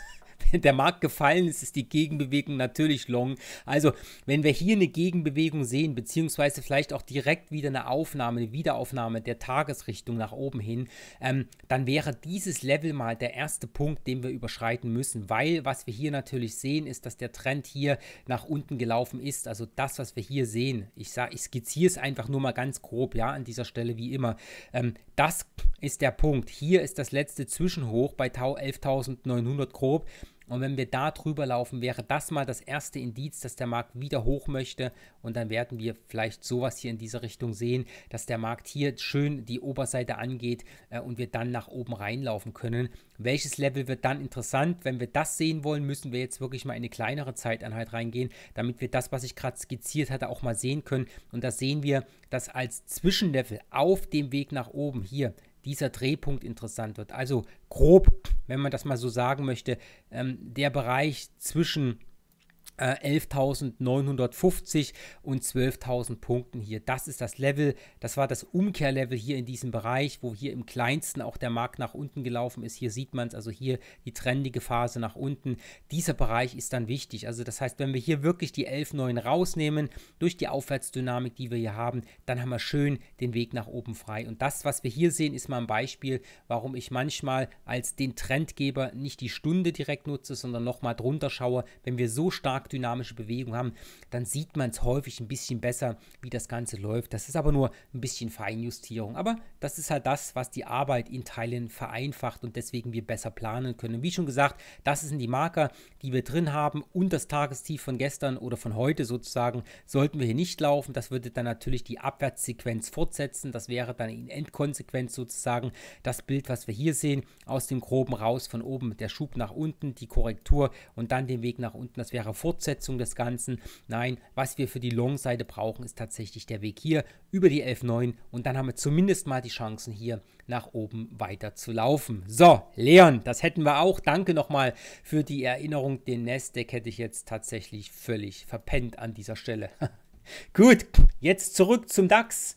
wenn der Markt gefallen ist, ist die Gegenbewegung natürlich long. Also, wenn wir hier eine Gegenbewegung sehen, beziehungsweise vielleicht auch direkt wieder eine Aufnahme, eine Wiederaufnahme der Tagesrichtung nach oben hin, ähm, dann wäre dieses Level mal der erste Punkt, den wir überschreiten müssen, weil was wir hier natürlich sehen, ist, dass der Trend hier nach unten gelaufen ist. Also, das, was wir hier sehen, ich, sag, ich skizziere es einfach nur mal ganz grob, ja, an dieser Stelle wie immer. Ähm, das ist der Punkt. Hier ist das letzte Zwischenhoch bei 11.900 grob. Und wenn wir da drüber laufen, wäre das mal das erste Indiz, dass der Markt wieder hoch möchte. Und dann werden wir vielleicht sowas hier in diese Richtung sehen, dass der Markt hier schön die Oberseite angeht äh, und wir dann nach oben reinlaufen können. Welches Level wird dann interessant? Wenn wir das sehen wollen, müssen wir jetzt wirklich mal in eine kleinere Zeiteinheit reingehen, damit wir das, was ich gerade skizziert hatte, auch mal sehen können. Und da sehen wir, dass als Zwischenlevel auf dem Weg nach oben hier dieser Drehpunkt interessant wird. Also grob, wenn man das mal so sagen möchte, ähm, der Bereich zwischen 11.950 äh, und 12.000 Punkten hier. Das ist das Level, das war das Umkehrlevel hier in diesem Bereich, wo hier im kleinsten auch der Markt nach unten gelaufen ist. Hier sieht man es, also hier die trendige Phase nach unten. Dieser Bereich ist dann wichtig. Also das heißt, wenn wir hier wirklich die 11.9 rausnehmen, durch die Aufwärtsdynamik, die wir hier haben, dann haben wir schön den Weg nach oben frei. Und das, was wir hier sehen, ist mal ein Beispiel, warum ich manchmal als den Trendgeber nicht die Stunde direkt nutze, sondern nochmal drunter schaue, wenn wir so stark stark dynamische Bewegung haben, dann sieht man es häufig ein bisschen besser, wie das Ganze läuft. Das ist aber nur ein bisschen Feinjustierung. Aber das ist halt das, was die Arbeit in Teilen vereinfacht und deswegen wir besser planen können. wie schon gesagt, das sind die Marker, die wir drin haben und das Tagestief von gestern oder von heute sozusagen sollten wir hier nicht laufen. Das würde dann natürlich die Abwärtssequenz fortsetzen. Das wäre dann in Endkonsequenz sozusagen das Bild, was wir hier sehen, aus dem groben raus von oben, mit der Schub nach unten, die Korrektur und dann den Weg nach unten. Das wäre fort Fortsetzung des Ganzen. Nein, was wir für die Long-Seite brauchen, ist tatsächlich der Weg hier über die 11.9 und dann haben wir zumindest mal die Chancen hier nach oben weiter zu laufen. So, Leon, das hätten wir auch. Danke nochmal für die Erinnerung. Den Nasdaq hätte ich jetzt tatsächlich völlig verpennt an dieser Stelle. Gut, jetzt zurück zum DAX.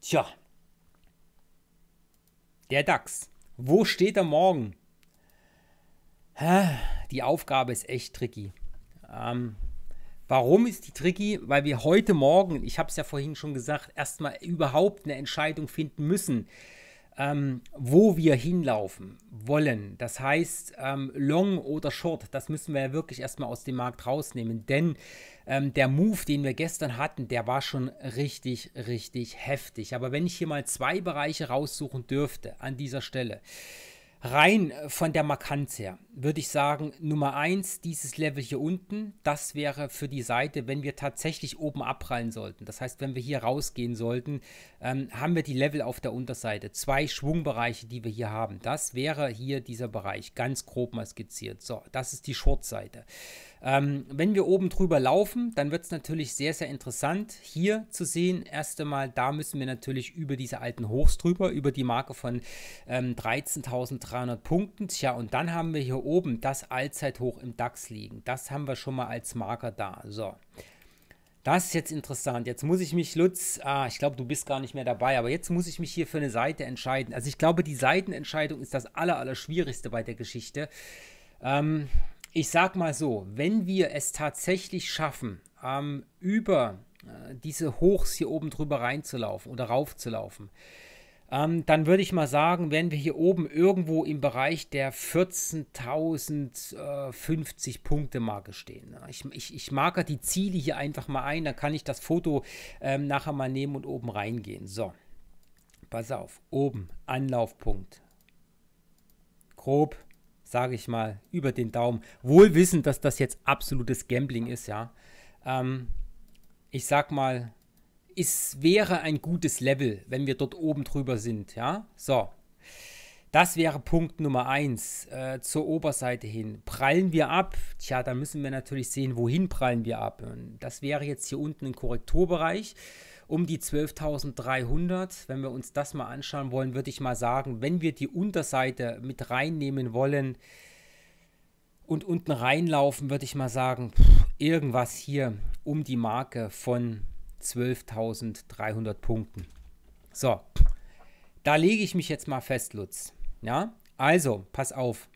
Tja, der DAX. Wo steht er morgen? Die Aufgabe ist echt tricky. Ähm, warum ist die tricky? Weil wir heute Morgen, ich habe es ja vorhin schon gesagt, erstmal überhaupt eine Entscheidung finden müssen, ähm, wo wir hinlaufen wollen. Das heißt, ähm, long oder short, das müssen wir ja wirklich erstmal aus dem Markt rausnehmen. Denn ähm, der Move, den wir gestern hatten, der war schon richtig, richtig heftig. Aber wenn ich hier mal zwei Bereiche raussuchen dürfte an dieser Stelle, Rein äh, von der Markanz her würde ich sagen, Nummer 1, dieses Level hier unten, das wäre für die Seite, wenn wir tatsächlich oben abprallen sollten. Das heißt, wenn wir hier rausgehen sollten, ähm, haben wir die Level auf der Unterseite. Zwei Schwungbereiche, die wir hier haben. Das wäre hier dieser Bereich, ganz grob mal skizziert. So, das ist die Short-Seite. Ähm, wenn wir oben drüber laufen, dann wird es natürlich sehr, sehr interessant hier zu sehen. Erst einmal, da müssen wir natürlich über diese alten Hochs drüber, über die Marke von ähm, 13.300 Punkten. Tja, und dann haben wir hier oben das Allzeithoch im DAX liegen. Das haben wir schon mal als Marker da. So. Das ist jetzt interessant. Jetzt muss ich mich, Lutz, ah, ich glaube, du bist gar nicht mehr dabei, aber jetzt muss ich mich hier für eine Seite entscheiden. Also ich glaube, die Seitenentscheidung ist das aller, aller Schwierigste bei der Geschichte. Ähm, ich sag mal so, wenn wir es tatsächlich schaffen, ähm, über äh, diese Hochs hier oben drüber reinzulaufen oder raufzulaufen, ähm, dann würde ich mal sagen, wenn wir hier oben irgendwo im Bereich der 14.050 Punkte Marke stehen. Ich, ich, ich marker die Ziele hier einfach mal ein, dann kann ich das Foto ähm, nachher mal nehmen und oben reingehen. So, pass auf, oben, Anlaufpunkt. Grob sage ich mal, über den Daumen. Wohl wissend, dass das jetzt absolutes Gambling ist, ja. Ähm, ich sag mal, es wäre ein gutes Level, wenn wir dort oben drüber sind, ja. So. Das wäre Punkt Nummer 1 äh, zur Oberseite hin. Prallen wir ab? Tja, da müssen wir natürlich sehen, wohin prallen wir ab. Und das wäre jetzt hier unten ein Korrekturbereich um die 12.300. Wenn wir uns das mal anschauen wollen, würde ich mal sagen, wenn wir die Unterseite mit reinnehmen wollen und unten reinlaufen, würde ich mal sagen, irgendwas hier um die Marke von 12.300 Punkten. So, da lege ich mich jetzt mal fest, Lutz. Ja, also, pass auf.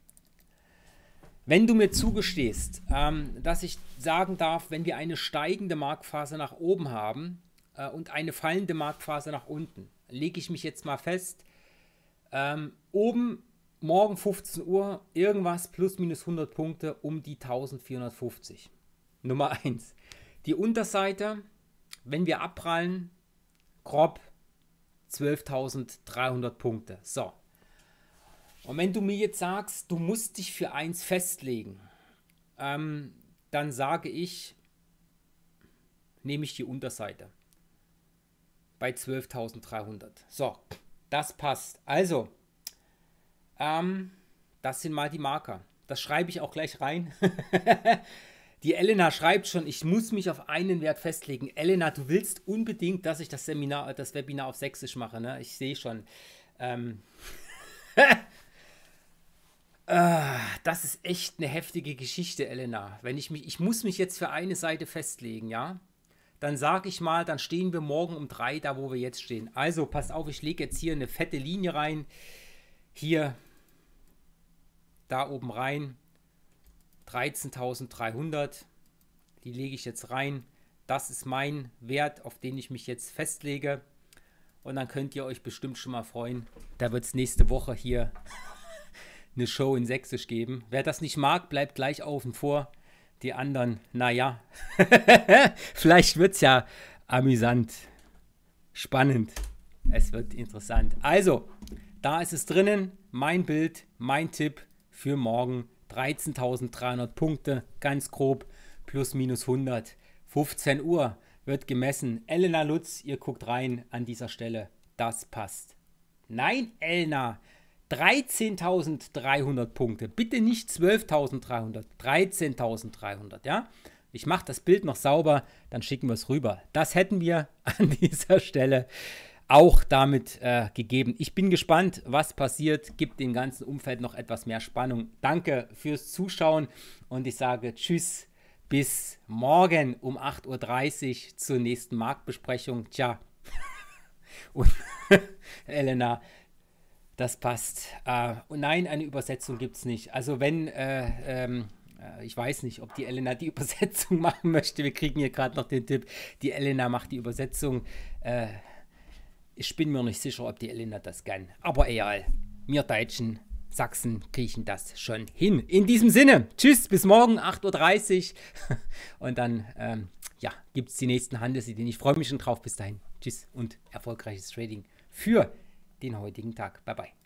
Wenn du mir zugestehst, ähm, dass ich sagen darf, wenn wir eine steigende Marktphase nach oben haben, äh, und eine fallende Marktphase nach unten. Lege ich mich jetzt mal fest, ähm, oben morgen 15 Uhr irgendwas plus minus 100 Punkte um die 1450. Nummer 1. Die Unterseite, wenn wir abprallen, grob 12.300 Punkte. So. Und wenn du mir jetzt sagst, du musst dich für eins festlegen, ähm, dann sage ich, nehme ich die Unterseite bei 12.300. So, das passt. Also, ähm, das sind mal die Marker. Das schreibe ich auch gleich rein. die Elena schreibt schon, ich muss mich auf einen Wert festlegen. Elena, du willst unbedingt, dass ich das Seminar, das Webinar auf Sächsisch mache, ne? Ich sehe schon. Ähm ah, das ist echt eine heftige Geschichte, Elena. Wenn ich mich, ich muss mich jetzt für eine Seite festlegen, ja? dann sage ich mal, dann stehen wir morgen um drei da, wo wir jetzt stehen. Also passt auf, ich lege jetzt hier eine fette Linie rein. Hier, da oben rein. 13.300. Die lege ich jetzt rein. Das ist mein Wert, auf den ich mich jetzt festlege. Und dann könnt ihr euch bestimmt schon mal freuen. Da wird es nächste Woche hier eine Show in Sächsisch geben. Wer das nicht mag, bleibt gleich auf und vor. Die anderen, naja, vielleicht wird es ja amüsant, spannend, es wird interessant. Also, da ist es drinnen, mein Bild, mein Tipp für morgen, 13.300 Punkte, ganz grob, plus minus 100, 15 Uhr wird gemessen. Elena Lutz, ihr guckt rein an dieser Stelle, das passt. Nein, Elena, 13.300 Punkte. Bitte nicht 12.300, 13.300, ja? Ich mache das Bild noch sauber, dann schicken wir es rüber. Das hätten wir an dieser Stelle auch damit äh, gegeben. Ich bin gespannt, was passiert. Gibt dem ganzen Umfeld noch etwas mehr Spannung. Danke fürs Zuschauen und ich sage Tschüss, bis morgen um 8.30 Uhr zur nächsten Marktbesprechung. Tja, und Elena. Das passt. Äh, nein, eine Übersetzung gibt es nicht. Also wenn, äh, ähm, äh, ich weiß nicht, ob die Elena die Übersetzung machen möchte. Wir kriegen hier gerade noch den Tipp, die Elena macht die Übersetzung. Äh, ich bin mir nicht sicher, ob die Elena das kann. Aber egal, wir Deutschen, Sachsen kriechen das schon hin. In diesem Sinne, tschüss, bis morgen, 8.30 Uhr. Und dann, ähm, ja, gibt es die nächsten Handelsideen. Ich freue mich schon drauf. Bis dahin, tschüss und erfolgreiches Trading für den heutigen Tag. Bye bye.